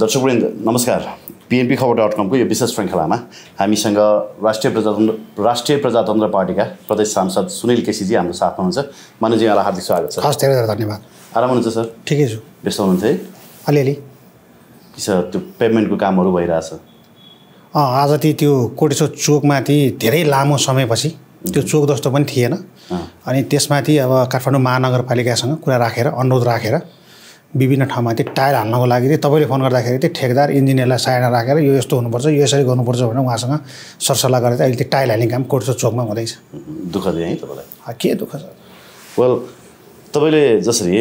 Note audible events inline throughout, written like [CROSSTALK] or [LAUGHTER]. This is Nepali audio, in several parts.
दर्शक वृन्द नमस्कार पिएनपी खबर डट कमको यो विशेष श्रृङ्खलामा हामीसँग राष्ट्रिय प्रजातन्त्र राष्ट्रिय प्रजातन्त्र पार्टीका प्रदेश सांसद सुनिल केसीजी हाम्रो साथमा हुनुहुन्छ मानवजी यहाँलाई हार्दिक स्वागत छ हस् धेरै धेरै धन्यवाद आराम हुनुहुन्छ सर ठिकै छु व्यस्त हुनुहुन्छ है अलिअलि कि सर त्यो पेमेन्टको कामहरू भइरहेछ आज ती त्यो कोटेश्वर चोकमाथि धेरै लामो समयपछि त्यो चोक जस्तो पनि थिएन अनि त्यसमाथि अब काठमाडौँ महानगरपालिकासँग कुरा राखेर अनुरोध राखेर विभिन्न ठाउँमा त्यो टायर हाल्नको लागि चाहिँ तपाईँले फोन गर्दाखेरि त्यो ठेकदार इन्जिनियरलाई साइडमा राखेर यो यस्तो हुनुपर्छ यो यसरी गर्नुपर्छ भनेर उहाँसँग सरसल्लाह गरेर अहिले त्यो टायर हाल्ने काम कोर्सो चोकमा हुँदैछ दुःख दिएँ है तपाईँलाई के दुःख छ वेल तपाईँले जसरी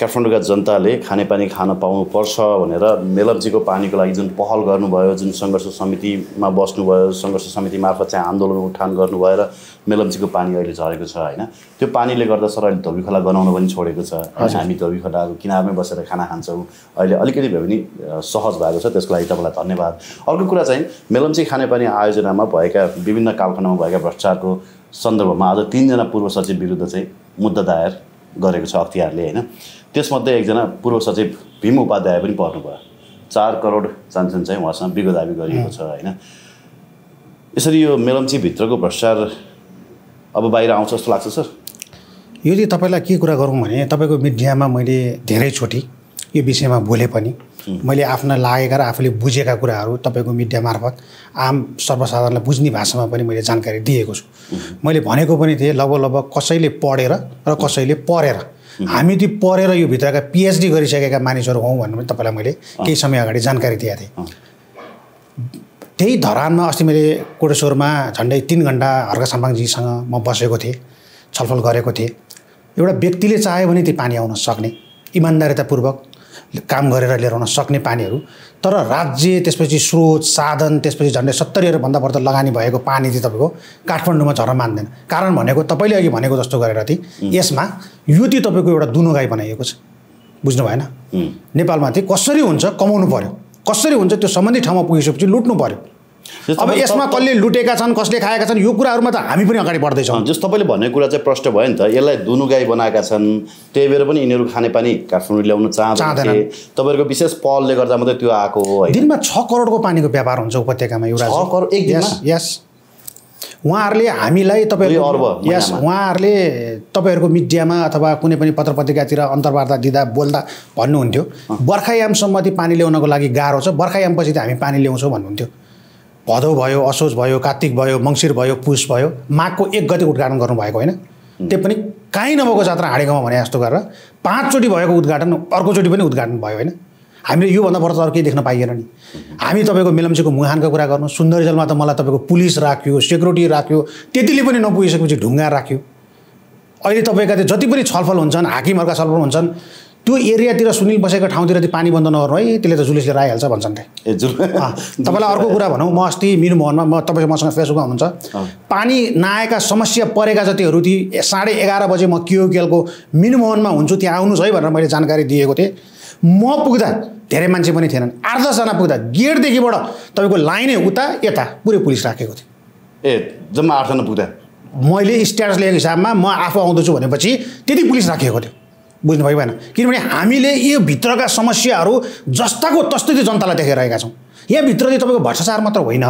काठमाडौँका जनताले खानेपानी खान पाउनुपर्छ भनेर मेलम्चीको पानीको लागि जुन पहल गर्नुभयो जुन सङ्घर्ष समितिमा बस्नुभयो सङ्घर्ष समिति मार्फत चाहिँ आन्दोलन उठान गर्नुभयो र मेलम्चीको पानी अहिले झरेको छ होइन त्यो पानीले गर्दा सर अहिले धोबी खोला गनाउन पनि छोडेको छ हामी धोबी खोलाको किनारमै बसेर खाना खान्छौँ अहिले अलिकति भए पनि सहज भएको छ त्यसको लागि तपाईँलाई धन्यवाद अर्को कुरा चाहिँ मेलम्ची खानेपानी आयोजनामा भएका विभिन्न कालखण्डमा भएका भ्रष्टाचारको सन्दर्भमा आज तिनजना पूर्व सचिव विरुद्ध चाहिँ मुद्दा दायर गरेको छ अख्तियारले होइन त्यसमध्ये एकजना पूर्व सचिव भीम उपाध्याय पनि पर्नुभयो चार करोड साङ्सन चाहिँ उहाँसँग बिगो दाबी गरिएको छ होइन यसरी यो मेलम्चीभित्रको भ्रष्टाचार अब बाहिर आउँछ जस्तो लाग्छ सर यो चाहिँ तपाईँलाई के कुरा गरौँ भने तपाईँको मिडियामा मैले धेरैचोटि यो विषयमा बोले पनि मैले आफ्ना लागेका र आफूले बुझेका कुराहरू तपाईँको मिडिया मार्फत आम सर्वसाधारणलाई बुझ्ने भाषामा पनि मैले जानकारी दिएको छु मैले भनेको पनि थिएँ लगभग लगभग कसैले पढेर र कसैले परेर हामी त्यो पढेर यो भित्रका पिएचडी गरिसकेका मानिसहरू हौँ भन्नु पनि तपाईँलाई मैले केही समय अगाडि जानकारी दिएको थिएँ त्यही धरानमा अस्ति मैले कोटेश्वरमा झन्डै तिन घन्टा हर्का साम्बाङजीसँग म बसेको थिएँ छलफल गरेको थिएँ एउटा व्यक्तिले चाह्यो भने त्यो पानी आउन सक्ने इमान्दारितापूर्वक काम गरेर लिएर आउन सक्ने पानीहरू तर राज्य त्यसपछि स्रोत साधन त्यसपछि झन्डै सत्तरीहरूभन्दा बढ्दा लगानी भएको पानी चाहिँ तपाईँको काठमाडौँमा झर मान्दैन कारण भनेको तपाईँले अघि भनेको जस्तो गरेर थिएँ यसमा यो चाहिँ तपाईँको एउटा दुनोगाई बनाइएको छ बुझ्नु भएन नेपालमा चाहिँ कसरी हुन्छ कमाउनु पऱ्यो कसरी हुन्छ त्यो सम्बन्धित ठाउँमा पुगिसकेपछि लुट्नु पऱ्यो अब यसमा कसले लुटेका छन् कसले खाएका छन् यो कुराहरूमा त हामी पनि अगाडि बढ्दैछौँ जस्तो तपाईँले भन्ने कुरा चाहिँ प्रष्ट भयो नि त यसलाई गाई बनाएका छन् त्यही भएर पनि यिनीहरू खानेपानी काठमाडौँ ल्याउन चाहँदैन तपाईँहरूको विशेष पहलले गर्दा मात्रै त्यो आएको हो दिनमा छ करोडको पानीको व्यापार हुन्छ उपत्यकामा एउटा छ करोड एक यस उहाँहरूले हामीलाई तपाईँहरू यस उहाँहरूले तपाईँहरूको मिडियामा अथवा कुनै पनि पत्र पत्रिकातिर अन्तर्वार्ता दिँदा बोल्दा भन्नुहुन्थ्यो बर्खायामसम्म ती पानी ल्याउनको लागि गाह्रो छ बर्खायामपछि त हामी पानी ल्याउँछौँ भन्नुहुन्थ्यो भदौ भयो असोज भयो कार्तिक भयो मङ्सिर भयो पुष भयो माघको एक गति उद्घाटन गर्नुभएको होइन त्यो पनि काहीँ नभएको जात्रा हाँडेगाउँ भने जस्तो गरेर पाँचचोटि भएको उद्घाटन अर्कोचोटि पनि उद्घाटन भयो होइन हामीले योभन्दा पर्दा अरू केही देख्न पाइएन नि हामी तपाईँको मेलम्चीको मुहानको कुरा गर्नु सुन्दरजलमा त मलाई तपाईँको पुलिस राख्यो सेक्युरिटी राख्यो त्यतिले पनि नपुगिसकेपछि ढुङ्गा राख्यो अहिले तपाईँका त्यो जति पनि छलफल हुन्छन् हाकिमहरूका छलफल हुन्छन् त्यो एरियातिर सुनिल बसेको ठाउँतिर त्यो पानी बन्द नगर्नु है त्यसले त जुलुसले राइहाल्छ भन्छन् त्यहाँ तपाईँलाई अर्को कुरा भनौँ म अस्ति मिनु मोहनमा म तपाईँ मसँग फेसबुकमा हुनुहुन्छ पानी नआएका समस्या परेका जतिहरू ती साढे एघार बजे म क्युकेलको मोहनमा हुन्छु त्यहाँ आउनुहोस् है भनेर मैले जानकारी दिएको थिएँ म पुग्दा धेरै मान्छे पनि थिएनन् आठ दसजना पुग्दा गेटदेखिबाट तपाईँको लाइनै उता यता पुरै पुलिस राखेको थियो ए जम्मा आठजना पुग्दा मैले स्ट्याटस लिएको हिसाबमा म आफू आउँदछु भनेपछि त्यति पुलिस राखिएको थियो बुझ्नुभयो भएन किनभने हामीले यो भित्रका समस्याहरू जस्ताको तस्तै त्यो जनतालाई देखाइरहेका छौँ यहाँभित्र चाहिँ तपाईँको भ्रष्टाचार मात्र होइन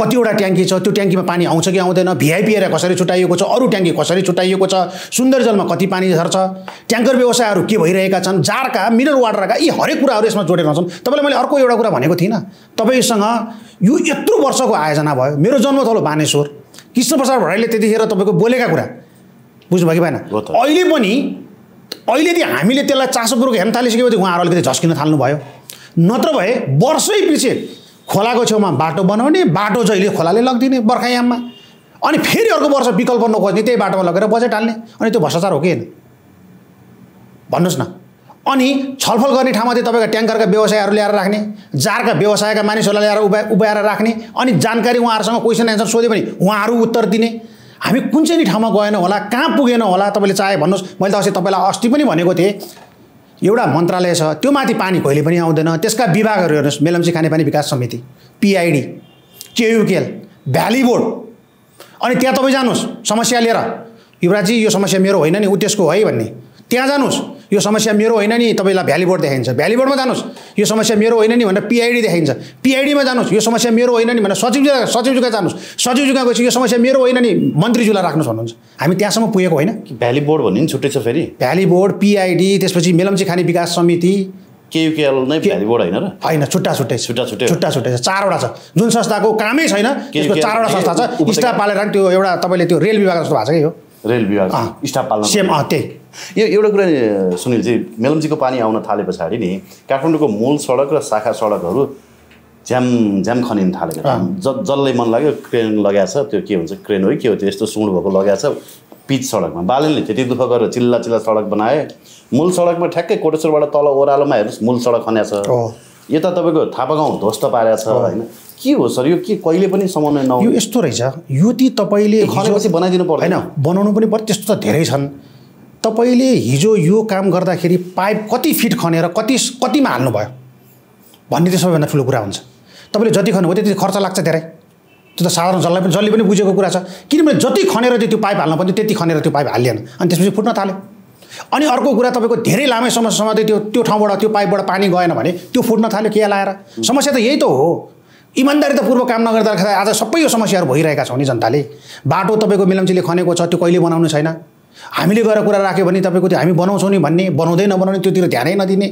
कतिवटा ट्याङ्की छ त्यो ट्याङ्कीमा पानी आउँछ कि आउँदैन भिआइपी एरिया कसरी छुट्याइएको छ अरू ट्याङ्की कसरी छुट्याइएको छ सुन्दर जलमा कति पानी झर्छ ट्याङ्कर व्यवसायहरू के भइरहेका छन् जारका मिनरल वाटरका यी हरेक कुराहरू यसमा जोडेर आउँछन् तपाईँलाई मैले अर्को एउटा कुरा भनेको थिइनँ तपाईँसँग यो यत्रो वर्षको आयोजना भयो मेरो जन्म थलो बानेश्वर कृष्ण प्रसाद त्यतिखेर तपाईँको बोलेका कुरा बुझ्नुभयो कि भएन अहिले पनि अहिले चाहिँ हामीले त्यसलाई चासोपूर्वक हेर्न थालिसकेपछि उहाँहरू अलिकति झस्किन थाल्नुभयो नत्र भए वर्षै पछि खोलाको छेउमा बाटो बनाउने बाटो जहिले खोलाले लगिदिने बर्खायाममा अनि फेरि अर्को वर्ष विकल्प नखोज्ने त्यही बाटोमा लगेर बजेट हाल्ने अनि त्यो भ्रष्टाचार हो कि होइन भन्नुहोस् न अनि छलफल गर्ने ठाउँमा चाहिँ तपाईँका ट्याङ्करका व्यवसायहरू ल्याएर राख्ने जारका व्यवसायका मानिसहरूलाई ल्याएर उभ्या उभ्याएर राख्ने अनि जानकारी उहाँहरूसँग क्वेसन एन्सर सोध्यो भने उहाँहरू उत्तर दिने हामी कुन चाहिँ ठाउँमा गएन होला कहाँ पुगेन होला तपाईँले चाहे भन्नुहोस् मैले त अस्ति तपाईँलाई अस्ति पनि भनेको थिएँ एउटा मन्त्रालय छ त्यो माथि पानी कहिले पनि आउँदैन त्यसका विभागहरू हेर्नुहोस् मेलम्ची खानेपानी विकास समिति पिआइडी केयुकेएल भ्याली बोर्ड अनि त्यहाँ तपाईँ जानुहोस् समस्या लिएर युवराजी यो समस्या मेरो होइन नि ऊ त्यसको है भन्ने त्यहाँ जानुहोस् यो समस्या मेरो होइन नि तपाईँलाई भ्याली बोर्ड देखाइन्छ भ्याली बोर्डमा जानुहोस् यो समस्या मेरो होइन नि भनेर पिआइडी देखाइन्छ पिआइडीमा जानुहोस् यो समस्या मेरो होइन नि भनेर सचिव जुगा सचिव जुगा जानुहोस् जुगा गएपछि यो समस्या मेरो होइन नि मन्त्रीज्यूलाई राख्नुहोस् भन्नुहुन्छ हामी त्यहाँसम्म पुगेको होइन भ्याली बोर्ड भन्ने छुट्टै छ फेरि भ्याली बोर्ड पिआइडी त्यसपछि मेलम्ची खाने विकास समिति केयुकेएल नै भ्याली बोर्ड होइन र होइन छुट्टा छुट्टै छुट्टा छुट्टै छुट्टा छुट्टै छ चारवटा छ जुन संस्थाको कामै छैन त्यसको चारवटा संस्था छ स्टाफ पालेर त्यो एउटा तपाईँले त्यो रेल विभाग जस्तो भएको छ कि यो रेल विभाग स्टाफ पाल्नु सेम त्यही यो एउटा कुरा सुनिलजी मेलम्चीको पानी आउन थाले पछाडि नि काठमाडौँको मूल सडक र शाखा सडकहरू झ्याम झ्याम खनिन थालेको ज जसलाई मन लाग्यो क्रेन लगाएछ त्यो के हुन्छ क्रेन हो कि के हो त्यो यस्तो सुँड भएको छ पिच सडकमा बालनले त्यति दुःख गरेर चिल्ला चिल्ला सडक बनाए मूल सडकमा ठ्याक्कै कोटेश्वरबाट तल ओह्रालोमा हेर्नुहोस् मूल सडक खन्या छ यता तपाईँको थापा गाउँ ध्वस्त पारेको छ होइन के हो सर यो के कहिले पनि समन्वय नहो यो यस्तो रहेछ यो ती तपाईँले खनेपछि बनाइदिनु पर्दैन बनाउनु पनि पर्छ त्यस्तो त धेरै छन् तपाईँले हिजो यो काम गर्दाखेरि पाइप कति फिट खनेर कति कतिमा हाल्नुभयो भन्ने चाहिँ सबैभन्दा ठुलो कुरा हुन्छ तपाईँले जति खन्नुभयो त्यति खर्च लाग्छ धेरै त्यो त साधारण जसलाई पनि जसले पनि बुझेको कुरा छ किनभने जति खनेर त्यो पाइप हाल्नु पर्ने त्यति खनेर त्यो पाइप हालिएन अनि त्यसपछि फुट्न थाल्यो अनि अर्को कुरा तपाईँको धेरै लामै समयसम्म त्यो त्यो ठाउँबाट त्यो पाइपबाट पानी गएन भने त्यो फुट्न थाल्यो के लाएर समस्या त यही त हो त पूर्व काम नगर्दाखेरि आज सबै यो समस्याहरू भइरहेका छौँ नि जनताले बाटो तपाईँको मिलम्चीले खनेको छ त्यो कहिले बनाउनु छैन हामीले गएर कुरा राख्यो भने तपाईँको त्यो हामी बनाउँछौँ नि भन्ने बनाउँदै नबनाउने त्योतिर ध्यानै नदिने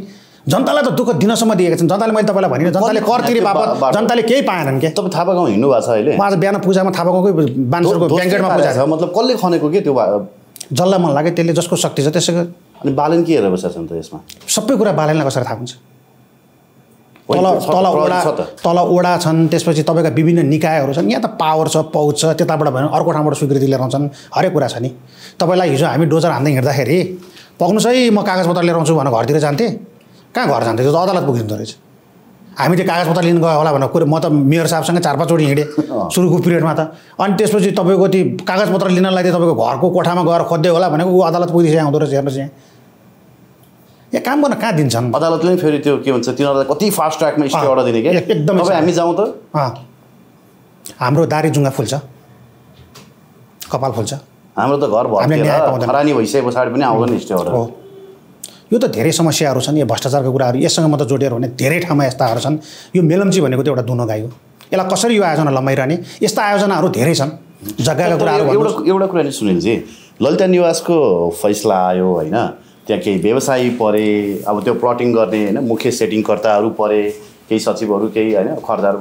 जनतालाई त दुःख दिनसम्म दिएका छन् जनताले मैले तपाईँलाई भनेर जनताले कर तिरे बापत जनताले केही पाएनन् क्या तपाईँ थापा गाउँ हिँड्नु भएको छ अहिले आज बिहान पूजामा थापा गाउँकै बान्सरको ब्याङ्केटमा पूजा छ मतलब कसले खनेको के त्यो जसलाई मन लाग्यो त्यसले जसको शक्ति छ त्यसै अनि बालन के हेरेर बसेको छ त यसमा सबै कुरा बालनलाई कसरी थाहा हुन्छ तल तल ओडा तल ओडा छन् त्यसपछि तपाईँका विभिन्न निकायहरू छन् यहाँ त पावर छ पहुँच छ त्यताबाट भयो अर्को ठाउँबाट स्वीकृति लिएर आउँछन् हरेक कुरा छ नि तपाईँलाई हिजो हामी डोजर हान्दै हिँड्दाखेरि पक्नुहोस् है म कागजपत्र लिएर आउँछु भनेर घरतिर जान्थेँ कहाँ घर जान्थेँ त्यो त अदालत पुगिदिँदो रहेछ हामी त्यो कागजपत्र लिनु गयो होला भनेर कुरो म त मेयर साहबसँग चार पाँचवटा हिँडेँ सुरुको पिरियडमा त अनि त्यसपछि तपाईँको त्यो कागजपत्र लिनलाई त तपाईँको घरको कोठामा गएर खोज्दै होला भनेको ऊ अदालत पुगिसके आउँदो रहेछ हेर्नुहोस् यहाँ यहाँ काम गर्न कहाँ दिन्छन् अदालतले फेरि त्यो के भन्छ तिनीहरूलाई कति फास्ट ट्र्याकमा स्टे अर्डर दिने क्या एकदम हामी जाउँ त हाम्रो दारी जुङ्गा फुल्छ कपाल फुल्छ हाम्रो त घर भरानी भइसके पछाडि पनि आउँदैन स्टे अर्डर यो त धेरै समस्याहरू छन् यो भ्रष्टाचारको कुराहरू यससँग मात्र जोडेर भने धेरै ठाउँमा यस्ताहरू छन् यो मेलम्ची भनेको त एउटा दुनो गाई हो यसलाई कसरी यो आयोजना लम्बाइरहने यस्ता आयोजनाहरू धेरै छन् जग्गाको कुराहरू एउटा एउटा कुरा नि सुनिन्छ ललिता निवासको फैसला आयो होइन त्यहाँ केही व्यवसायी परे अब त्यो प्लटिङ गर्ने होइन मुख्य सेटिङकर्ताहरू परे केही सचिवहरू केही होइन खरदार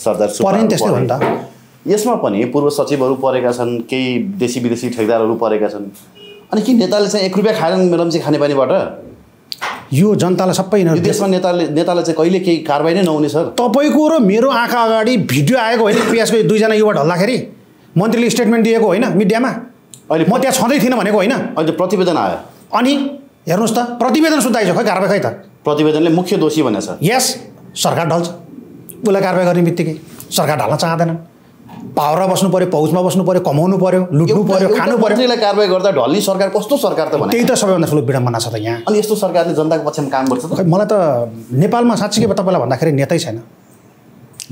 सरदार यसमा पनि पूर्व सचिवहरू परेका छन् केही देशी विदेशी ठेकदारहरू परेका छन् अनि के नेताले चाहिँ एक रुपियाँ खाएनन् चाहिँ खानेपानीबाट यो जनतालाई सबै यिनीहरू देशमा नेताले नेतालाई चाहिँ कहिले केही कारवाही नै नहुने सर तपाईँको र मेरो आँखा अगाडि भिडियो आएको होइन पिएसको दुईजना युवा ढल्दाखेरि मन्त्रीले स्टेटमेन्ट दिएको होइन मिडियामा अहिले म त्यहाँ छँदै थिइनँ भनेको होइन अहिले प्रतिवेदन आयो अनि हेर्नुहोस् त प्रतिवेदन छ खोइ कारवाही खै त प्रतिवेदनले मुख्य दोषी भनेछ यस सरकार ढल्छ उसलाई कारवाही गर्ने बित्तिकै सरकार ढल्न चाहँदैनन् पावरमा बस्नु पऱ्यो पहुँचमा बस्नु पऱ्यो कमाउनु पऱ्यो लुट्नु पऱ्यो खानु पऱ्यो कारवाही गर्दा ढल्ने सरकार कस्तो सरकार त त्यही त सबैभन्दा ठुलो विडम्बना छ त यहाँ अनि यस्तो सरकारले जनताको पक्षमा काम गर्छ खै मलाई त नेपालमा साँच्चीकै तपाईँलाई भन्दाखेरि नेतै छैन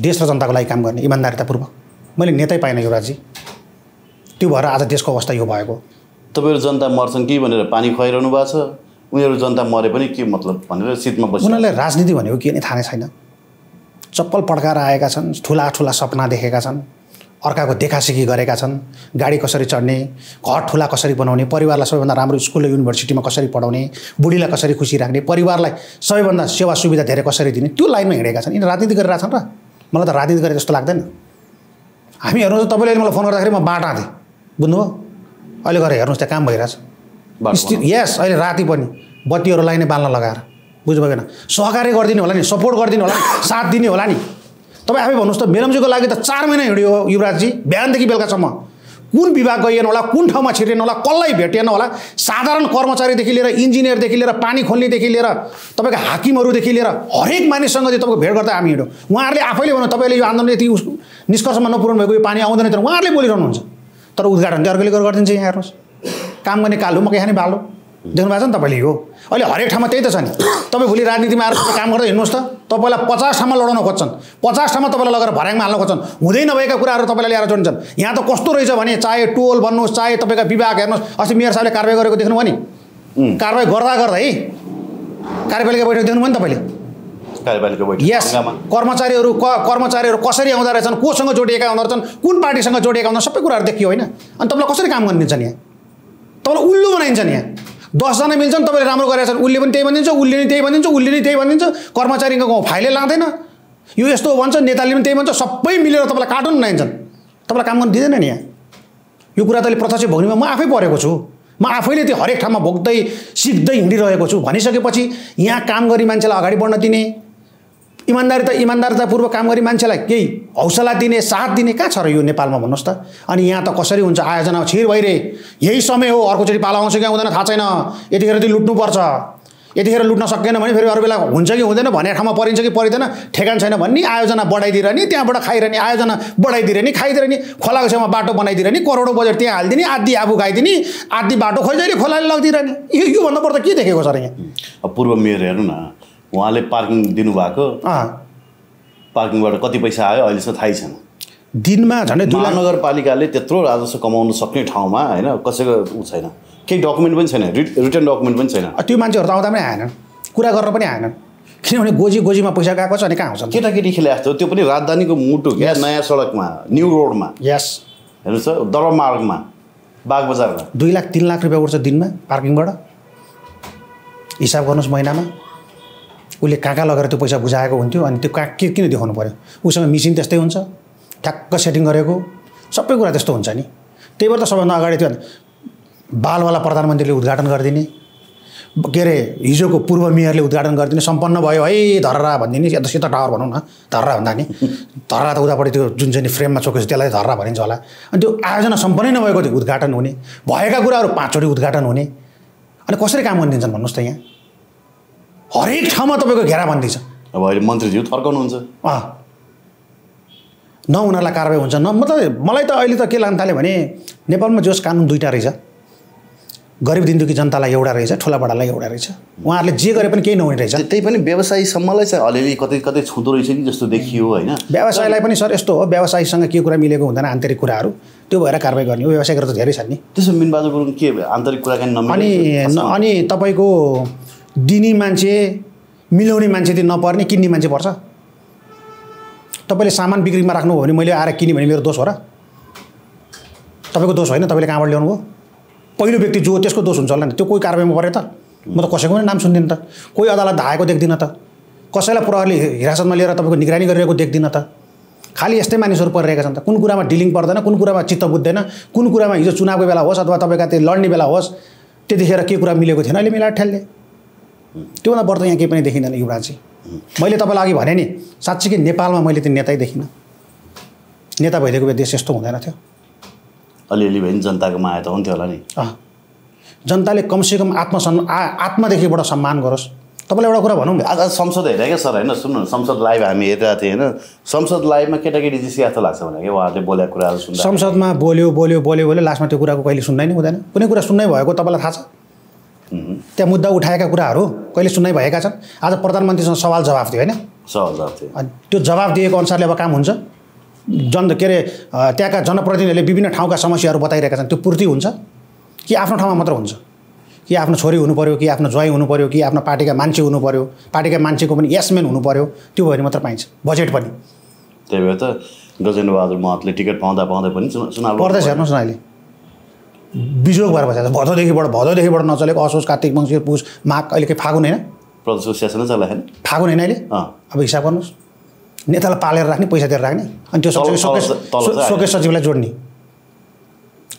देश र जनताको लागि काम गर्ने इमान्दारितापूर्वक मैले नेतै पाइनँ युवराजी त्यो भएर आज देशको अवस्था यो भएको तपाईँहरू जनता मर्छन् कि भनेर पानी खुवाइरहनु भएको छ उनीहरू जनता मरे पनि के मतलब भनेर सिटमा बस्छ उनीहरूलाई राजनीति भनेको के नै थाहा नै छैन चप्पल पड्काएर आएका छन् ठुला ठुला सपना देखेका छन् अर्काको देखासिकी गरेका छन् गाडी कसरी चढ्ने घर ठुला कसरी बनाउने परिवारलाई सबैभन्दा राम्रो स्कुल र युनिभर्सिटीमा कसरी पढाउने बुढीलाई कसरी खुसी राख्ने परिवारलाई सबैभन्दा सेवा सुविधा धेरै कसरी दिने त्यो लाइनमा हिँडेका छन् यिनी राजनीति गरिरहेछन् र मलाई त राजनीति गरे जस्तो लाग्दैन हामी हामीहरू तपाईँले मलाई फोन गर्दाखेरि म बाटा थिएँ बुझ्नुभयो अहिले गएर हेर्नुहोस् त्यहाँ काम भइरहेछ यस अहिले राति पनि बत्तीहरू लाइने बाल्न लगाएर बुझ्नुभएको किन सहकार्य गरिदिनु होला नि सपोर्ट गरिदिनु होला नि साथ दिने होला नि तपाईँ आफै भन्नुहोस् त मेलम्चीको लागि त चार महिना हिँड्यो युवराजजी बिहानदेखि बेलुकासम्म कुन विभाग गइएन होला कुन ठाउँमा छिरिएन होला कसलाई भेटेन होला साधारण कर्मचारीदेखि लिएर इन्जिनियरदेखि लिएर पानी खोल्नेदेखि लिएर तपाईँको हाकिमहरूदेखि लिएर हरेक मानिससँग चाहिँ तपाईँको भेट गर्दा हामी हिँड्यौँ उहाँहरूले आफैले भन्नु तपाईँले यो आन्दोलन यति निष्कर्षमा नपुर्नु भएको यो पानी आउँदैन तर उहाँहरूले बोलिरहनुहुन्छ तर उद्घाटन चाहिँ अर्कोले गरिदिन्छ यहाँ हेर्नुहोस् काम गर्ने कालो मकै खाने बालो देख्नु भएको छ नि तपाईँले यो अहिले हरेक ठाउँमा त्यही त छ नि तपाईँ भोलि राजनीतिमा आएर काम गर्दै हिँड्नुहोस् त तपाईँलाई पचास ठाउँमा लडाउन खोज्छन् पचास ठाउँमा तपाईँलाई लगेर भर्याङमा हाल्न खोज्छन् हुँदै नभएका कुराहरू तपाईँलाई ल्याएर जोड्छन् यहाँ त कस्तो रहेछ भने चाहे टोल भन्नुहोस् चाहे तपाईँका विभाग हेर्नुहोस् अस्ति मेयर साहबले कारवाही गरेको देख्नुभयो नि कारवाही गर्दा गर्दै है कार्यपालिका बैठक देख्नुभयो नि तपाईँले कार्यपालिका बैठक यस कर्मचारीहरू कर्मचारीहरू कसरी आउँदो रहेछन् कोसँग जोडिएका हुँदो रहेछन् कुन पार्टीसँग जोडिएका हुँदा सबै कुराहरू देखियो होइन अनि तपाईँलाई कसरी काम गरिदिन्छ नि यहाँ तपाईँलाई उल्लु बनाइन्छ नि यहाँ दसजना मिल्छन् तपाईँले राम्रो गरेछन् उसले पनि त्यही भनिदिन्छ उसले पनि त्यही भनिदिन्छ उसले पनि त्यही भनिदिन्छ कर्मचारीको फाइलै लाँदैन यो यस्तो भन्छ नेताले पनि त्यही भन्छ सबै मिलेर तपाईँलाई कार्टुन बनाइन्छन् तपाईँलाई काम गर्नु दिँदैन नि यहाँ यो कुरा त अहिले प्रत्यक्ष भोग्नुमा म आफै परेको छु म आफैले त्यो हरेक ठाउँमा भोग्दै सिक्दै हिँडिरहेको छु भनिसकेपछि यहाँ काम गरी मान्छेलाई अगाडि बढ्न दिने इमान्दारी त इमान्दारितापूर्वक काम गर्ने मान्छेलाई केही हौसला दिने साथ दिने कहाँ छ र यो नेपालमा भन्नुहोस् त अनि यहाँ त कसरी हुन्छ आयोजना छिर भइरहे यही समय हो अर्कोचोटि पाला आउँछ कि आउँदैन थाहा छैन यतिखेर चाहिँ लुट्नुपर्छ यतिखेर लुट्न सकेन भने फेरि अरू बेला हुन्छ कि हुँदैन भन्ने ठाउँमा परिन्छ कि परिँदैन ठेगान छैन भन्ने आयोजना बढाइदिएर नि त्यहाँबाट खाइरहने आयोजना बढाइदिएर नि खाइदिएर नि खोलाको छेउमा बाटो बनाइदिएर नि करोडौँ बजेट त्यहाँ हालिदिने आधी आबु खाइदिने आधी बाटो खोजिदिने खोलाले लगिदिएर नि यो योभन्दा पर्दा के देखेको छ र यहाँ पूर्व मेयर हेर्नु न उहाँले पार्किङ दिनुभएको पार्किङबाट कति पैसा आयो अहिलेसम्म थाहै छैन दिनमा झन्डै दुई नगरपालिकाले त्यत्रो राजस्व कमाउन सक्ने ठाउँमा होइन कसैको ऊ छैन केही डकुमेन्ट पनि छैन रिटर्न डकुमेन्ट पनि छैन त्यो मान्छेहरू त आउँदा पनि आएन कुरा गर्न पनि आएन किनभने गोजी गोजीमा पैसा गएको छ अनि कहाँ आउँछ केटाकेटी खेले जस्तो त्यो पनि राजधानीको मुटु क्या नयाँ सडकमा न्यु रोडमा यस हेर्नुहोस् त दरमार्गमा बाग बजारमा दुई लाख तिन लाख रुपियाँ उठ्छ दिनमा पार्किङबाट हिसाब गर्नुहोस् महिनामा उसले काका लगेर त्यो पैसा बुझाएको हुन्थ्यो अनि त्यो का के किन देखाउनु पऱ्यो उसँग मिसिन त्यस्तै हुन्छ ठ्याक्क सेटिङ गरेको सबै कुरा त्यस्तो हुन्छ नि त्यही भएर त सबभन्दा अगाडि त्यो बालवाला प्रधानमन्त्रीले उद्घाटन गरिदिने के अरे हिजोको पूर्व मेयरले उद्घाटन गरिदिने सम्पन्न भयो है धर्रा भनिदिने या त टावर भनौँ न धर्रा भन्दा नि धर्रा त उतापट्टि त्यो जुन चाहिँ फ्रेममा चोकेको छ त्यसलाई धर्रा भनिन्छ होला अनि त्यो आयोजना सम्पन्नै नभएको त्यो उद्घाटन हुने भएका कुराहरू पाँचचोटि उद्घाटन हुने अनि कसरी काम गरिदिन्छन् भन्नुहोस् त यहाँ हरेक ठाउँमा तपाईँको घेराबन्दी छ अब अहिले मन्त्रीज्यू थर्काउनुहुन्छ न उनीहरूलाई कारवाही हुन्छ न मतलब मलाई त अहिले त के लाग्न थाल्यो भने नेपालमा जोस कानुन दुइटा रहेछ गरिब दिन्दुकी जनतालाई एउटा रहेछ ठुलाबडालाई एउटा रहेछ उहाँहरूले जे गरे पनि केही नहुने रहेछ त्यही पनि व्यवसायीसम्मलाई चाहिँ अलिअलि कतै कतै छुँदो रहेछ नि जस्तो देखियो होइन व्यवसायलाई पनि सर यस्तो हो व्यवसायीसँग के कुरा मिलेको हुँदैन आन्तरिक कुराहरू त्यो भएर कारवाही गर्ने हो व्यवसायीहरू त धेरै छन् नि त्यसो मिनबहादुर गुरुङ के आन्तरिक कुराकानी अनि अनि तपाईँको दिने मान्छे मिलाउने मान्छे चाहिँ नपर्ने किन्ने मान्छे पर्छ तपाईँले सामान बिक्रीमा राख्नुभयो भने मैले आएर किनेँ भने मेरो दोष हो र तपाईँको दोष होइन तपाईँले कहाँबाट ल्याउनु हो पहिलो व्यक्ति जो त्यसको दोष हुन्छ होला नि त्यो कोही कारवाहीमा परे त म त कसैको पनि नाम सुन्दिनँ त कोही अदालत धाएको देख्दिनँ त कसैलाई प्रहरले हिरासतमा लिएर तपाईँको निगरानी गरिरहेको देख्दिनँ त खालि यस्तै मानिसहरू परिरहेका छन् त कुन कुरामा डिलिङ पर्दैन कुन कुरामा चित्त बुझ्दैन कुन कुरामा हिजो चुनावको बेला होस् अथवा तपाईँका त्यो लड्ने बेला होस् त्यतिखेर के कुरा मिलेको थिएन अहिले मिलाएर ठ्याल्ले त्योभन्दा बढ्दो यहाँ केही पनि देखिँदैन युवराजी मैले तपाईँलाई अघि भने नि साँच्चीकै नेपालमा मैले त्यो नेतै देखिनँ नेता भइदिएको भए देश यस्तो हुँदैन थियो अलिअलि भए पनि जनताको माया त हुन्थ्यो होला नि जनताले कमसेकम आत्मसन् आत्मदेखिबाट सम्मान गरोस् तपाईँलाई एउटा कुरा भनौँ आज संसद हेरेँ क्या सर होइन सुन्नु संसद लाइभ हामी हेरिरहेको थियौँ होइन संसद लाइभमा केटाकेटी जिसी जस्तो लाग्छ भने क्या उहाँहरूले बोलेको कुराहरू सुन्दा संसदमा बोल्यो बोल्यो बोल्यो बोल्यो लास्टमा त्यो कुराको कहिले सुन्नै नै हुँदैन कुनै कुरा सुन्नै भएको तपाईँलाई थाहा छ त्यहाँ मुद्दा उठाएका कुराहरू कहिले सुन्नै भएका छन् आज प्रधानमन्त्रीसँग सवाल जवाब थियो होइन सवाल जवाफ थियो अनि त्यो जवाब दिएको अनुसारले अब काम हुन्छ जन के अरे त्यहाँका जनप्रतिनिधिहरूले विभिन्न ठाउँका समस्याहरू बताइरहेका छन् त्यो पूर्ति हुन्छ कि आफ्नो ठाउँमा मात्र हुन्छ कि आफ्नो छोरी हुनु पऱ्यो कि आफ्नो ज्वाइँ हुनु पऱ्यो कि आफ्नो पार्टीका मान्छे हुनु पऱ्यो पार्टीका मान्छेको पनि यसमेन हुनु पऱ्यो त्यो भएर मात्र पाइन्छ बजेट पनि त्यही भएर त गजेन्द्रबहादुर महतले टिकट पाउँदा पाउँदै पनि सुना पर्दैछ हेर्नुहोस् न अहिले बिजोग भएर बसेको छ भदौदेखिबाट भदौदेखिबाट नचलेको असोज कार्तिक मङ्सिर पुस माघ अहिले के फागुन होइन फागुन होइन अहिले अब हिसाब गर्नुहोस् नेतालाई पालेर राख्ने पैसा दिएर राख्ने अनि त्यो सँगसँगै सोकेस सचिवलाई जोड्ने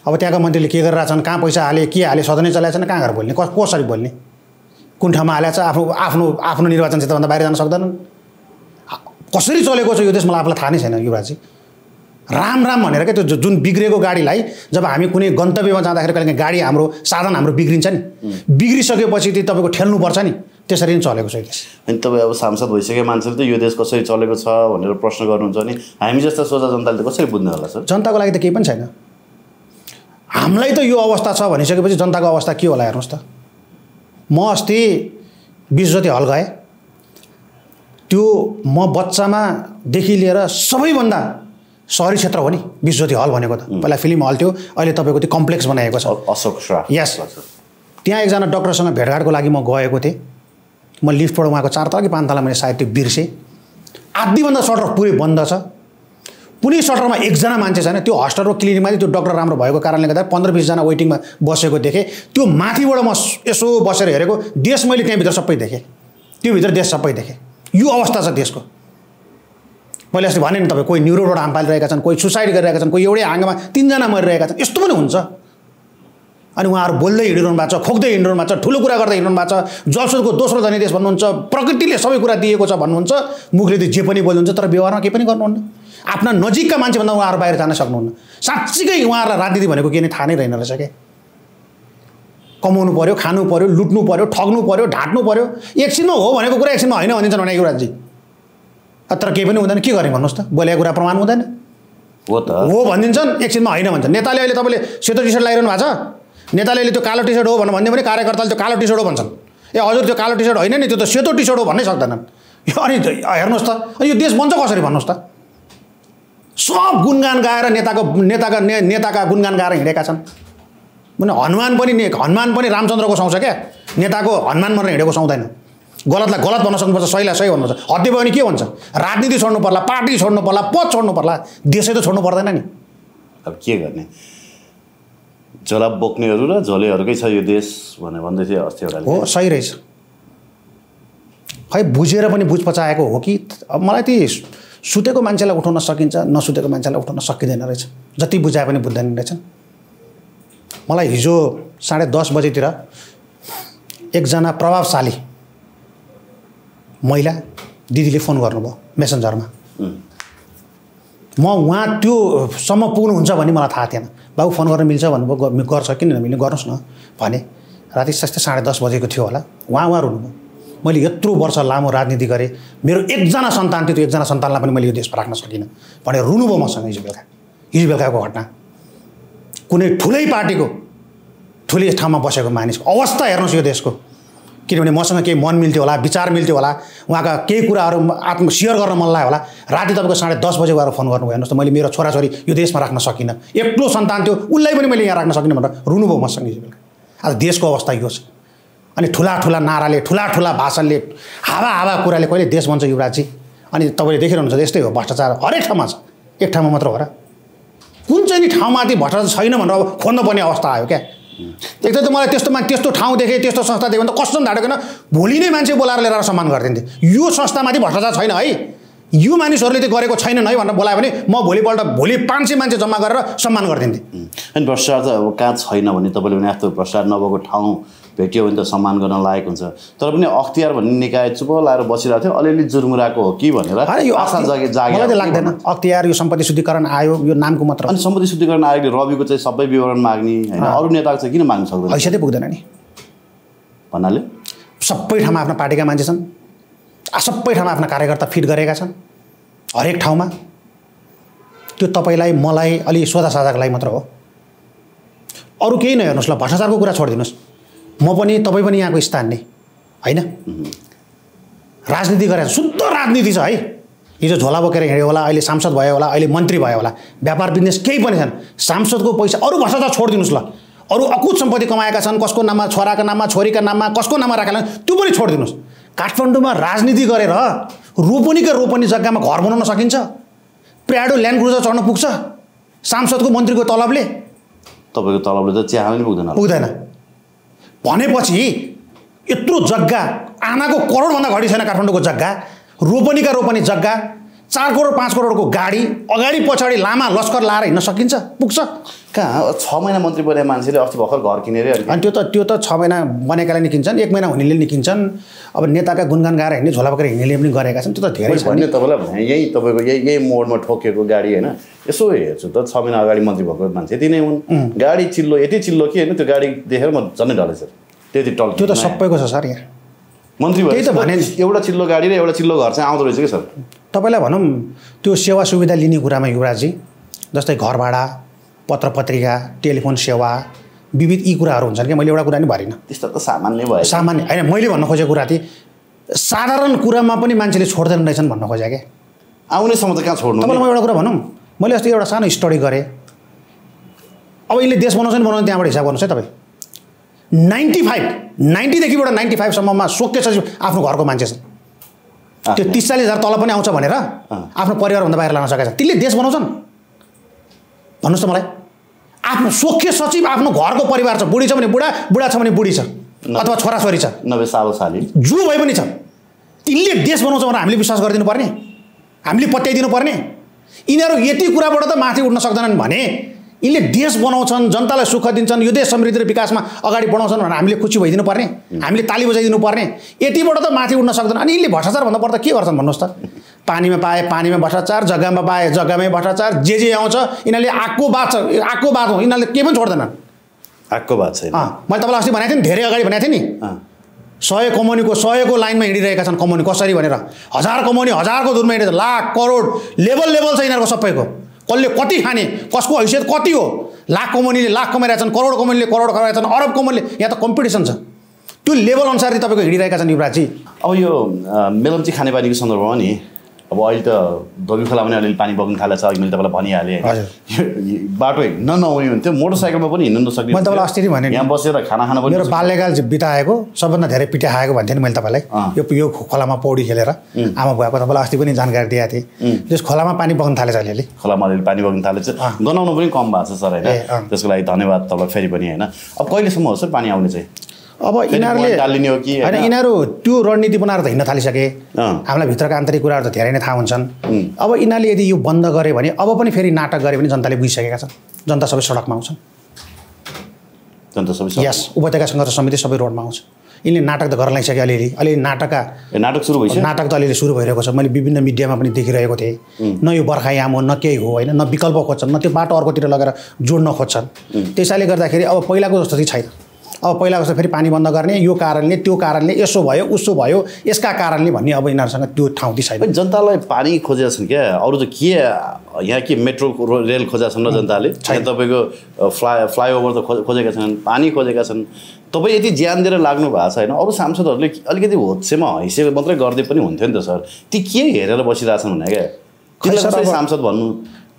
अब त्यहाँका मन्त्रीले के गरेर छन् कहाँ पैसा हाले के हाले सदनै नै छैन कहाँ गएर बोल्ने कसरी बोल्ने कुन ठाउँमा हालेको छ आफ्नो आफ्नो आफ्नो निर्वाचन क्षेत्रभन्दा बाहिर जान सक्दैनन् कसरी चलेको छ यो देश मलाई आफूलाई थाहा नै छैन चाहिँ राम राम भनेर क्या त्यो जुन बिग्रेको गाडीलाई जब हामी कुनै गन्तव्यमा जाँदाखेरि कहिले गाडी हाम्रो साधन हाम्रो बिग्रिन्छ नि बिग्रिसकेपछि त्यो तपाईँको ठेल्नुपर्छ नि त्यसरी नै चलेको छ यो देश अनि तपाईँ अब सांसद भइसकेको मान्छेले त यो देश कसरी चलेको छ भनेर प्रश्न गर्नुहुन्छ नि हामी जस्ता सोझा जनताले त कसरी बुझ्ने होला सर जनताको लागि त केही पनि छैन हामीलाई त यो अवस्था छ भनिसकेपछि जनताको अवस्था के होला हेर्नुहोस् त म अस्ति बिस जति हल गएँ त्यो म बच्चामादेखि लिएर सबैभन्दा सहरी क्षेत्र हो नि विश्वज्योति हल भनेको त पहिला फिल्म हल थियो अहिले तपाईँको त्यो कम्प्लेक्स बनाएको छ अशोक यस त्यहाँ एकजना डक्टरसँग भेटघाटको लागि म गएको थिएँ म लिफ्टबाट उहाँको चार तला कि पाँच तला मैले सायद त्यो बिर्सेँ आधीभन्दा सटर पुरै बन्द छ कुनै सटरमा एकजना मान्छे छैन त्यो हस्टलको क्लिनिकमा त्यो डक्टर राम्रो भएको कारणले गर्दा पन्ध्र बिसजना वेटिङमा बसेको देखेँ त्यो माथिबाट म यसो बसेर हेरेको देश मैले त्यहाँभित्र सबै देखेँ त्योभित्र देश सबै देखेँ यो अवस्था छ देशको मैले अस्ति भने नि तपाईँ कोही न्युरोबाट हाम पालिरहेका छन् कोही सुसाइड गरिरहेका छन् कोही एउटै हाँगमा तिनजना मरिरहेका छन् यस्तो पनि हुन्छ अनि उहाँहरू बोल्दै हिँडिरहनु भएको छ खोक्दै हिँडिरहनु भएको छ ठुलो कुरा गर्दै हिँड्नु भएको छ जसोको दोस्रो धनी देश भन्नुहुन्छ प्रकृतिले सबै कुरा दिएको छ भन्नुहुन्छ मुखले त जे पनि बोल्नुहुन्छ तर व्यवहारमा केही पनि गर्नुहुन्न आफ्ना नजिकका मान्छेभन्दा उहाँहरू बाहिर जान सक्नुहुन्न साँच्चीकै उहाँहरूलाई राजनीति भनेको के नै थाहा नै रहेन रहेछ क्या कमाउनु पऱ्यो खानु पऱ्यो लुट्नु पऱ्यो ठग्नु पऱ्यो ढाँट्नु पऱ्यो एकछिनमा हो भनेको कुरा एकछिनमा होइन भनिन्छ भने युवराजी तर केही पनि हुँदैन के गर्ने भन्नुहोस् त बोलेको कुरा प्रमाण हुँदैन हो त हो भनिदिन्छन् एकछिनमा होइन भन्छ नेताले अहिले तपाईँले सेतो टिसर्ट लगाइरहनु भएको छ नेताले अहिले त्यो कालो टिसर्ट हो भनेर भन्यो भने कार्यकर्ताले त्यो कालो टी हो भन्छन् ए हजुर त्यो कालो टिसर्ट होइन नि त्यो त सेतो टी हो भन्नै सक्दैनन् अनि हेर्नुहोस् त यो देश बन्छ कसरी भन्नुहोस् त सब गुणगान गाएर नेताको नेताका ने नेताका गुणगान गाएर हिँडेका छन् भने हनुमान पनि हनुमान पनि रामचन्द्रको सुहाउँछ क्या नेताको हनुमान भनेर हिँडेको सुहाउँदैन गलतलाई गलत भन्न सक्नुपर्छ सहीलाई सही भन्नुपर्छ हड्डी भयो भने के हुन्छ राजनीति छोड्नु पर्ला पार्टी छोड्नु पर्ला पद छोड्नु पर्ला देशै त छोड्नु पर्दैन नि अब के गर्ने झोला बोक्नेहरू र झोलेहरूकै छ यो देश भने भन्दै थियो अस्ति एउटा हो सही रहेछ खै बुझेर पनि बुझ पचाएको हो कि अब मलाई ती सुतेको मान्छेलाई उठाउन सकिन्छ नसुतेको मान्छेलाई उठाउन सकिँदैन रहेछ जति बुझाए पनि बुझ्दैन रहेछन् मलाई हिजो साढे दस बजेतिर एकजना प्रभावशाली महिला दिदीले फोन गर्नुभयो मेसेन्जरमा म उहाँ त्योसम्म पुग्नुहुन्छ भन्ने मलाई थाहा थिएन बाबु फोन गर्न मिल्छ भन्नुभयो गर्छ किन नमिल्ने गर्नुहोस् न भने राति सस्तै साढे दस बजेको थियो होला उहाँ उहाँ रुनुभयो मैले यत्रो वर्ष लामो राजनीति गरेँ मेरो एकजना सन्तान थियो त्यो एकजना सन्तानलाई पनि मैले यो देशमा राख्न सकिनँ भनेर भयो मसँग हिजो बेलुका हिजो बेलुकाको घटना कुनै ठुलै पार्टीको ठुलै ठाउँमा बसेको मानिसको अवस्था हेर्नुहोस् यो देशको किनभने मसँग केही मन मिल्थ्यो होला विचार मिल्थ्यो होला उहाँका केही कुराहरू आत्म सेयर गर्न मन लाग्यो होला राति तपाईँको साढे दस बजे गएर फोन गर्नुभयो हेर्नुहोस् त मैले मेरो छोराछोरी यो देशमा राख्न सकिनँ एक्लो सन्तान थियो उसलाई पनि मैले यहाँ राख्न सकिनँ भनेर रुनुभयो मसँग बेलुका आज देशको अवस्था यो छ अनि ठुला ठुला नाराले ठुला ठुला भाषणले हावा हावा कुराले कहिले देश बन्छ युवराजी अनि तपाईँले देखिरहनुहुन्छ यस्तै हो भ्रष्टाचार हरेक ठाउँमा छ एक ठाउँमा मात्र हो र कुन चाहिँ नि ठाउँमाथि भ्रष्टाचार छैन भनेर अब खोज्नुपर्ने अवस्था आयो क्या एक त मलाई त्यस्तोमा त्यस्तो ठाउँ देखेँ त्यस्तो संस्था देखेँ भने त कस्तो ढाडेको भोलि नै मान्छे बोलाएर लिएर सम्मान गरिदिन्थे यो संस्थामाथि भ्रष्टाचार छैन है यो मानिसहरूले त गरेको छैनन् है भनेर बोलायो भने म भोलिपल्ट भोलि पाँच सय मान्छे जम्मा गरेर सम्मान गरिदिन्थेँ अनि भ्रष्टाचार त अब कहाँ छैन भने तपाईँले भने आफ्नो भ्रष्टाचार नभएको ठाउँ भेट्यो भने त सम्मान गर्न लायक हुन्छ तर पनि अख्तियार भन्ने निकाय चुप लाएर बसिरहेको थियो अलिअलि जुरमुराको हो कि भनेर आशा जागे जागे लाग्दैन अख्तियार यो सम्पत्ति शुद्धिकरण आयोग यो नामको मात्र अनि सम्पत्ति शुद्धिकरण आयोगले रविको चाहिँ सबै विवरण माग्ने होइन अरू नेताको चाहिँ किन माग्न सक्दैन हैसियतै पुग्दैन नि भन्नाले सबै ठाउँमा आफ्नो पार्टीका मान्छे छन् सबै ठाउँमा आफ्ना कार्यकर्ता फिट गरेका छन् हरेक ठाउँमा त्यो तपाईँलाई मलाई अलि सोधासाधाको साझाको लागि मात्र हो अरू केही नहेर्नुहोस् ल भ्रष्टाचारको कुरा छोडिदिनुहोस् म पनि तपाईँ पनि यहाँको स्थान नै होइन राजनीति गरेर शुद्ध राजनीति छ है हिजो झोला बोकेर हिँड्यो होला अहिले सांसद भयो होला अहिले मन्त्री भयो होला व्यापार बिजनेस केही पनि छैन सांसदको पैसा अरू वर्ष त छोडिदिनुहोस् ल अरू अकुत सम्पत्ति कमाएका छन् कसको नाममा छोराको नाममा छोरीका नाममा कसको नाममा राखेका त्यो पनि छोडिदिनुहोस् काठमाडौँमा राजनीति गरेर रोपनीको रोपनी जग्गामा घर बनाउन सकिन्छ प्याडो ल्यान्ड क्रुजर चढ्न पुग्छ सांसदको मन्त्रीको तलबले तपाईँको तलबले त चिया पनि पुग्दैन पुग्दैन भनेपछि यत्रो जग्गा आमाको करोडभन्दा घडी छैन काठमाडौँको जग्गा रोपनीका रोपनी जग्गा चार करोड पाँच करोडको गाडी अगाडि पछाडि लामा लस्कर लाएर हिँड्न सकिन्छ पुग्छ कहाँ छ महिना मन्त्री बने मान्छेले अस्ति भर्खर घर किनेर अनि त्यो त त्यो त छ महिना बनेकाले निकिन्छन् एक महिना हुनेले निकिन्छन् अब नेताका गुणगान गाएर हिँड्ने झोला बोकेर हिँड्नेले पनि गरेका छन् त्यो त धेरै छ भन्ने तपाईँलाई यही तपाईँको यही यही मोडमा ठोकेको गाडी होइन यसो हेर्छु त छ महिना अगाडि मन्त्री भएको मान्छे यति नै हुन् गाडी चिल्लो यति चिल्लो कि होइन त्यो गाडी देखेर म झन् ढले सर त्यति टल त्यो त सबैको छ सर यहाँ मन्त्री भयो त भने एउटा चिल्लो गाडी र एउटा चिल्लो घर चाहिँ आउँदो रहेछ कि सर तपाईँलाई भनौँ त्यो सेवा सुविधा लिने कुरामा युवराजी जस्तै घर भाडा पत्र पत्रिका टेलिफोन सेवा विविध यी कुराहरू हुन्छन् कि मैले एउटा कुरा नि भरिनँ त्यस्तो त सामान्य भयो सामान्य होइन मैले भन्न खोजेको कुरा थिएँ साधारण कुरामा पनि मान्छेले छोड्दैन रहेछन् भन्न खोजेँ क्या आउनेसम्म त कहाँ छोड्नु तपाईँलाई म एउटा कुरा भनौँ मैले अस्ति एउटा सानो स्टडी गरेँ अब यसले देश बनाउँछ नि बनाउनु त्यहाँबाट हिसाब गर्नुहोस् है तपाईँ नाइन्टी फाइभ नाइन्टीदेखिबाट नाइन्टी फाइभसम्ममा सोके सचिव आफ्नो घरको मान्छे छन् त्यो तिस चालिस हजार तल पनि आउँछ भनेर आफ्नो परिवारभन्दा बाहिर लान सकेका छन् तिनले देश बनाउँछन् भन्नुहोस् त मलाई आफ्नो सोख्य सचिव आफ्नो घरको परिवार छ बुढी छ भने बुढा बुढा छ भने बुढी छ अथवा छोराछोरी छ नभए साल साली जो भए पनि छ तिनले देश बनाउँछ भनेर हामीले विश्वास गरिदिनु पर्ने हामीले पत्याइदिनु पर्ने यिनीहरू यति कुराबाट त माथि उठ्न सक्दैनन् भने यिनले देश बनाउँछन् जनतालाई सुख दिन्छन् यो देश समृद्धि र विकासमा अगाडि बढाउँछन् भनेर हामीले खुसी भइदिनु पर्ने हामीले ताली बजाइदिनु पर्ने यतिबाट त माथि उठ्न सक्दैन अनि यिनले भन्दा पर्दा के गर्छन् भन्नुहोस् त पानीमा पाए पानीमा भ्रष्टाचार जग्गामा पाए जग्गामै भ्रष्टाचार जे जे आउँछ यिनीहरूले आएको बात आएको बात हो यिनीहरूले केही पनि छोड्दैन आएको बात छैन मैले तपाईँलाई अस्ति भनेको थिएँ नि धेरै अगाडि भनेको थिएँ नि सय कमाउनेको सयको लाइनमा हिँडिरहेका छन् कमाउने कसरी भनेर हजार कमाउने हजारको दुरमा हिँडेको लाख करोड लेभल लेभल छ यिनीहरूको सबैको कसले कति खाने कसको हैसियत कति हो लाख कमानीले लाख कमाइरहेछन् करोड कमानीले करोड कमाइरहेछन् अरब कमानीले यहाँ त कम्पिटिसन छ त्यो लेभल अनुसार तपाईँको हिँडिरहेका छन् युवराजी अब यो मेलम्ची बानीको सन्दर्भमा नि अब अहिले त धोबी खोला पनि अलिअलि पानी बग्नु थालेको छ अघि मैले तपाईँलाई भनिहालेँ बाटो हिँड्न नहुने हुन्थ्यो मोटरसाइकलमा पनि हिँड्न नसक्ने मैले तपाईँलाई अस्ति भने यहाँ बसेर खाना खान पनि मेरो बाल्यकाल बिताएको सबभन्दा धेरै पिठा खाएको भन्थेँ नि मैले तपाईँलाई यो खोलामा पौडी खेलेर आमा बुवाको तपाईँलाई अस्ति पनि जानकारी दिएको थिएँ त्यस खोलामा पानी बग्नु थालेछ अलिअलि खोलामा अलिअलि पानी बग्नु थालेछ गनाउनु पनि कम भएको छ सर होइन त्यसको लागि धन्यवाद तपाईँलाई फेरि पनि होइन अब कहिलेसम्म हो सर पानी आउने चाहिँ अब यिनीहरूले होइन यिनीहरू त्यो रणनीति बनाएर त हिँड्न थालिसके हामीलाई भित्रका आन्तरिक कुराहरू त धेरै नै थाहा हुन्छन् अब यिनीहरूले यदि यो बन्द गरे भने अब पनि फेरि नाटक गरे पनि जनताले बुझिसकेका छन् जनता सबै सडकमा आउँछन् जनता सबै यस उपत्यका सङ्घर्ष समिति सबै रोडमा आउँछ यिनले नाटक त गर्न लागिसक्यो अलिअलि अलिअलि नाटकका नाटक सुरु भइसक्यो नाटक त अलिअलि सुरु भइरहेको छ मैले विभिन्न मिडियामा पनि देखिरहेको थिएँ न यो बर्खायाम हो न केही हो होइन न विकल्प खोज्छन् न त्यो बाटो अर्कोतिर लगेर जोड्न खोज्छन् त्यसैले गर्दाखेरि अब पहिलाको जस्तो चाहिँ छैन अब पहिलाको जस्तो फेरि पानी बन्द गर्ने यो कारणले त्यो कारणले यसो भयो उसो भयो यसका कारणले भन्ने अब यिनीहरूसँग त्यो ठाउँ छैन जनतालाई पानी खोजेका छन् क्या अरू त के यहाँ के मेट्रो रेल खोजेका छन् र जनताले तपाईँको फ्ला फ्लाइओभर त खोजेका छन् पानी खोजेका छन् तपाईँ यति ज्यान दिएर लाग्नु भएको छ होइन अरू सांसदहरूले अलिकति होत्सेमा हैसे मात्रै गरिदिए पनि हुन्थ्यो नि त सर ती के हेरेर बसिरहेछन् भने क्या सांसद भन्नु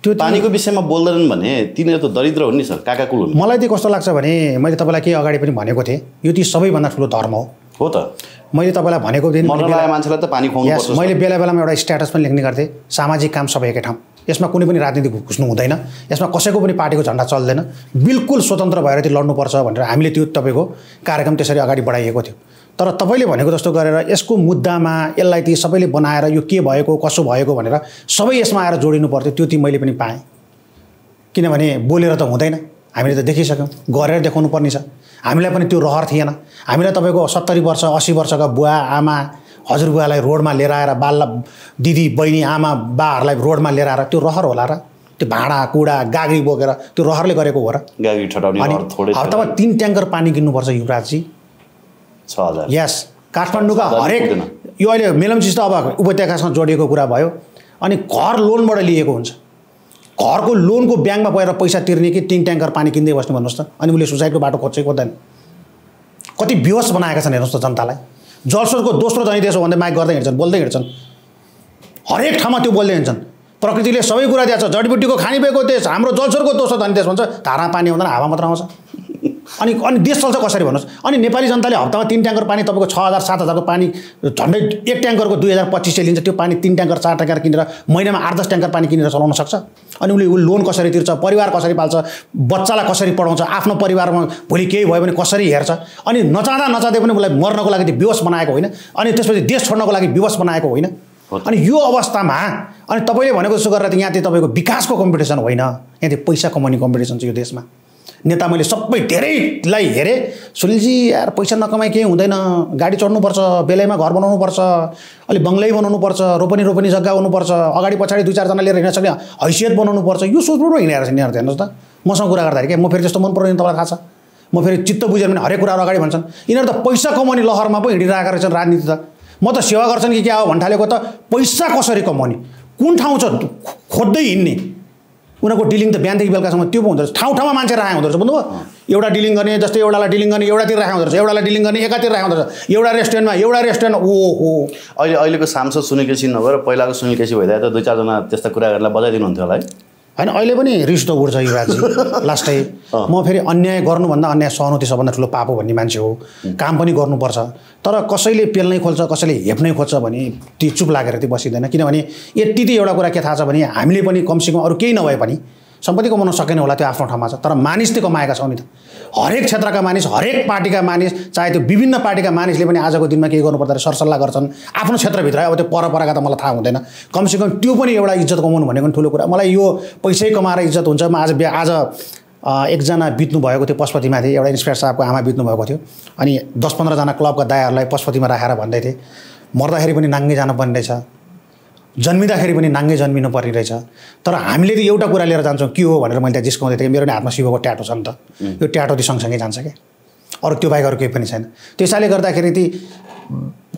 त्यो पानीको विषयमा बोल्दैनन् भने तिनीहरू त दरिद्र हुन् नि सर काकाकुल हुन् मलाई चाहिँ कस्तो लाग्छ भने मैले तपाईँलाई केही अगाडि पनि भनेको थिएँ यो चाहिँ सबैभन्दा ठुलो धर्म हो हो त मैले तपाईँलाई भनेको दिन मान्छेलाई त पानी खुवाउनु मैले बेला बेलामा एउटा स्ट्याटस पनि लेख्ने गर्थेँ सामाजिक काम सबै एकै ठाउँ यसमा कुनै पनि राजनीति घुस्नु हुँदैन यसमा कसैको पनि पार्टीको झन्डा चल्दैन बिल्कुल स्वतन्त्र भएर त्यो लड्नुपर्छ भनेर हामीले त्यो तपाईँको कार्यक्रम त्यसरी अगाडि बढाइएको थियो तर तपाईँले भनेको जस्तो गरेर यसको मुद्दामा यसलाई ती सबैले बनाएर यो के भएको कसो भएको भनेर सबै यसमा आएर जोडिनु पर्थ्यो त्यो ती मैले पनि पाएँ किनभने बोलेर त हुँदैन हामीले त देखिसक्यौँ गरेर देखाउनु पर्ने छ हामीलाई पनि त्यो रहर थिएन हामीलाई तपाईँको सत्तरी वर्ष असी वर्षका बुवा आमा हजुरबुवालाई रोडमा लिएर आएर बाल दिदी बहिनी आमा बाहरूलाई रोडमा लिएर आएर त्यो रहर होला र त्यो भाँडा कुँडा गाग्री बोकेर त्यो रहरले गरेको हो र गाग्री अनि तपाईँ तिन ट्याङ्कर पानी किन्नुपर्छ युवराजजी छ हजार यस काठमाडौँका हरेक यो अहिले मेलम्ची त अब उपत्यकासँग जोडिएको कुरा भयो अनि घर लोनबाट लिएको हुन्छ घरको लोनको ब्याङ्कमा गएर पैसा तिर्ने कि तिन ट्याङ्कर पानी किन्दै बस्नु भन्नुहोस् त अनि उसले सुसाइडको बाटो खोज्छ खोज्दैन कति बेहोस बनाएका छन् हेर्नुहोस् त जनतालाई जलस्रोतको दोस्रो धनी देश हो भन्दै माइक गर्दै हिँड्छन् बोल्दै हिँड्छन् हरेक ठाउँमा त्यो बोल्दै हिँड्छन् प्रकृतिले सबै कुरा दिएको छ जडीबुटीको खानी भएको देश हाम्रो जलस्रोतको दोस्रो धनी देश भन्छ धारा पानी हुँदैन हावा मात्र आउँछ अनि अनि देश चल्छ कसरी भन्नुहोस् अनि नेपाली जनताले हप्तामा तिन ट्याङ्कर पानी तपाईँको छ हजार सात हजारको पानी झन्डै एक ट्याङ्करको दुई हजार पच्चिस सय लिन्छ त्यो पानी तिन ट्याङ्कर चार ट्याङ्कर किनेर महिनामा आठ दस ट्याङ्कर पानी किनेर चलाउन सक्छ अनि उसले उसले लोन कसरी तिर्छ परिवार कसरी पाल्छ बच्चालाई कसरी पढाउँछ आफ्नो परिवारमा भोलि केही भयो भने कसरी हेर्छ अनि नचाँदा नचाँदै पनि उसलाई मर्नको लागि त्यो विवश बनाएको होइन अनि त्यसपछि देश छोड्नको लागि विवश बनाएको होइन अनि यो अवस्थामा अनि तपाईँले भनेको जस्तो गरेर यहाँ चाहिँ तपाईँको विकासको कम्पिटिसन होइन यहाँ चाहिँ पैसा कमाउने कम्पिटिसन छ यो देशमा नेता मैले सबै धेरैलाई हेरेँ सुनिलजी यार पैसा नकमाइ केही हुँदैन गाडी चढ्नुपर्छ बेलैमा घर बनाउनुपर्छ अलिक बङ्गलै बनाउनुपर्छ रोपनी रोपनी जग्गा हुनुपर्छ अगाडि पछाडि दुई चारजना लिएर हिँड्न सक्ने हैसियत बनाउनुपर्छ यो सोच्नु हिँडेर हिँडेर हेर्नुहोस् त मसँग कुरा गर्दाखेरि क्या म फेरि जस्तो मन पराउने तपाईँलाई थाहा छ म फेरि चित्त बुझेन भने हरेक कुराहरू अगाडि भन्छन् यिनीहरू त पैसा कमाउने लहरमा पो हिँडिरहेको रहेछन् राजनीति त म त सेवा गर्छन् कि क्या हो भन्ठालेको त पैसा कसरी कमाउने कुन ठाउँ छ खोज्दै हिँड्ने उनीहरूको डिलिङ त बिहानदेखि बेलुकासम्म त्यो पो हुँदो रहेछ ठाउँ ठाउँमा मान्छे राखेको हुँदो रहेछ बुझ्नुभयो एउटा डिलिङ गर्ने जस्तै एउटालाई डिलिङ गर्ने एउटातिर राखेको हुँदो रहेछ एउटालाई डिलिङ गर्ने एकातिर राखेको हुँदो रहेछ एउटा रेस्टुरेन्टमा एउटा रेस्टुरेन्ट ओ हो अहिले अहिलेको सांसद सुनिल केसी नभएर पहिलाको सुनिल केसी त दुई चारजना त्यस्ता कुरा गरेर बजाइदिनु होला है होइन अहिले पनि रिस त उठ्छ युवराजी [LAUGHS] लास्टै म फेरि अन्याय गर्नुभन्दा अन्याय सहनु त्यो सबभन्दा ठुलो पाप हो भन्ने मान्छे हो काम पनि गर्नुपर्छ तर कसैले पेल्नै खोल्छ कसैले हेप्नै खोज्छ भने त्यो चुप लागेर त्यो बसिँदैन किनभने यति त एउटा कुरा के थाहा छ भने हामीले पनि कमसेकम अरू केही नभए पनि सम्पत्ति कमाउन सकेन होला त्यो आफ्नो ठाउँमा छ तर मानिस त कमाएका छौँ नि त हरेक क्षेत्रका मानिस हरेक पार्टीका मानिस चाहे त्यो विभिन्न पार्टीका मानिसले पनि आजको दिनमा के गर्नुपर्दा सरसल्लाह गर्छन् आफ्नो क्षेत्रभित्र अब त्यो परम्परागत मलाई थाहा हुँदैन कमसेकम त्यो पनि एउटा इज्जत कमाउनु भनेको ठुलो कुरा मलाई यो पैसै कमाएर इज्जत हुन्छ म आज बिहा आज एकजना बित्नु भएको थियो पशुपतिमाथि एउटा इन्सपेक्टर साहबको आमा बित्नु भएको थियो अनि दस पन्ध्रजना क्लबका दायाहरूलाई पशुपतिमा राखेर भन्दै थिएँ मर्दाखेरि पनि नाङ्गै जानु रहेछ जन्मिँदाखेरि पनि नाङ्गै जन्मिनु पर्ने रहेछ तर हामीले त एउटा कुरा लिएर जान्छौँ के हो भनेर मैले त्यहाँ जिस्काउँदै थिएँ मेरो नि हातमा शिवको ट्याटो छ नि त यो ट्याटो त सँगसँगै जान्छ क्या अरू त्यो बाहेक अरू केही पनि छैन त्यसैले गर्दाखेरि ती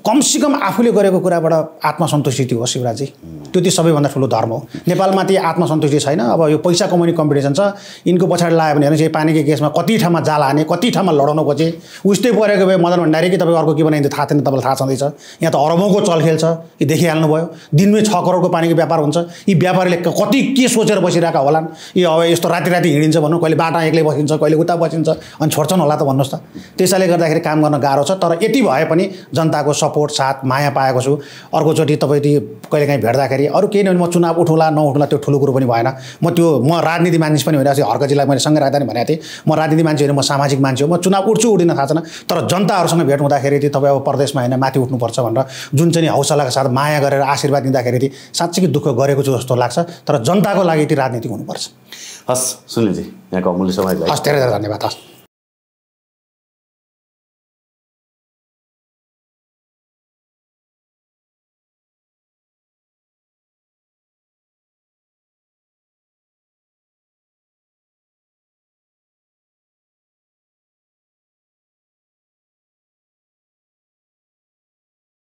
कमसेकम आफूले गरेको कुराबाट आत्मसन्तुष्टि त्यो हो शिवराजी त्यो चाहिँ सबैभन्दा ठुलो धर्म हो नेपालमा त्यो आत्मसन्तुष्टि छैन अब यो पैसा कमाउने कम्पिटिसन छ यिनको पछाडि लाग्यो भने हेर्नुहोस् यो पानीको केसमा कति ठाउँमा जाल हाने कति ठाउँमा लडाउनु खोजे उस्तै परेको भए मदन भण्डारी कि तपाईँ अर्को के बनाइदियो थाहा थिएन तपाईँलाई थाहा छँदैछ यहाँ त अरबौँको चलखेल छ यो देखिहाल्नु भयो दिनमै छ करोडको पानीको व्यापार हुन्छ यी व्यापारीले कति के सोचेर बसिरहेका होलान् यो अब यस्तो राति राति हिँडिन्छ भनौँ कहिले बाटा एक्लै बसिन्छ कहिले उता बसिन्छ अनि छोड्छन् होला त भन्नुहोस् त त्यसैले गर्दाखेरि काम गर्न गाह्रो छ तर यति भए पनि जनताको सपोर्ट सपोर्ट साथ माया पाएको छु अर्कोचोटि तपाईँले कहिलेकाहीँ भेट्दाखेरि अरू केही नभए म चुनाव उठौँला नउठौँला त्यो ठुलो कुरो पनि भएन म त्यो म राजनीति मानिस पनि होइन जिल्ला मैले सँगै राख्दा पनि भनेको थिएँ म राजनीति मान्छे होइन म सामाजिक मान्छे हो म चुनाव उठ्छु उठिन थाहा छैन तर जनताहरूसँग भेट हुँदाखेरि चाहिँ तपाईँ अब प्रदेशमा होइन माथि उठ्नुपर्छ भनेर जुन चाहिँ हौसलाका साथ माया गरेर आशीर्वाद दिँदाखेरि चाहिँ साँच्चीकै दुःख गरेको छु जस्तो लाग्छ तर जनताको लागि त्यो राजनीति हुनुपर्छ हस् सुनिलजी यहाँको अमूल्य समयलाई हस् धेरै धेरै धन्यवाद हस्